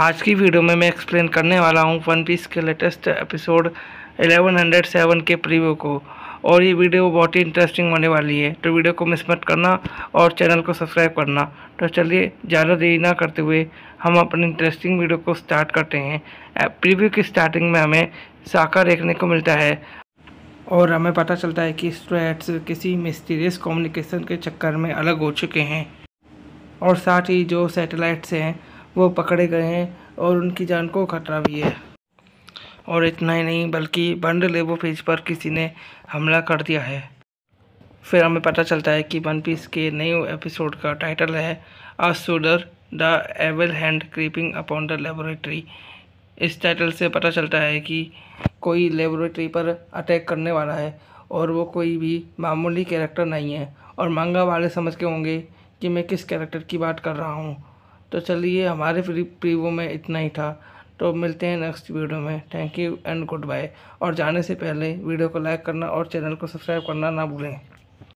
आज की वीडियो में मैं एक्सप्लेन करने वाला हूँ वन पीस के लेटेस्ट एपिसोड 1107 के प्रीव्यू को और ये वीडियो बहुत ही इंटरेस्टिंग होने वाली है तो वीडियो को मिस मत करना और चैनल को सब्सक्राइब करना तो चलिए ज़्यादा देरी ना करते हुए हम अपनी इंटरेस्टिंग वीडियो को स्टार्ट करते हैं प्रीव्यू की स्टार्टिंग में हमें साका देखने को मिलता है और हमें पता चलता है कि स्ट्रेट्स किसी मिस्टीरियस कम्युनिकेशन के चक्कर में अलग हो चुके हैं और साथ ही जो सैटेलाइट्स हैं वो पकड़े गए हैं और उनकी जान को खतरा भी है और इतना ही नहीं बल्कि बंड लेबो फेज पर किसी ने हमला कर दिया है फिर हमें पता चलता है कि वन पीस के नए एपिसोड का टाइटल है a soldier the evil hand creeping upon the laboratory इस टाइटल से पता चलता है कि कोई लेबोरेटरी पर अटैक करने वाला है और वो कोई भी मामूली कैरेक्टर नहीं है और मंगा वाले समझ के होंगे कि मैं किस कैरेक्टर की बात कर रहा हूँ तो चलिए हमारे प्रीव्यू में इतना ही था तो मिलते हैं नेक्स्ट वीडियो में thank you and good bye और जाने से पहले वीडियो को लाइक करना और चैनल को सब्सक्राइब करना ना भूलें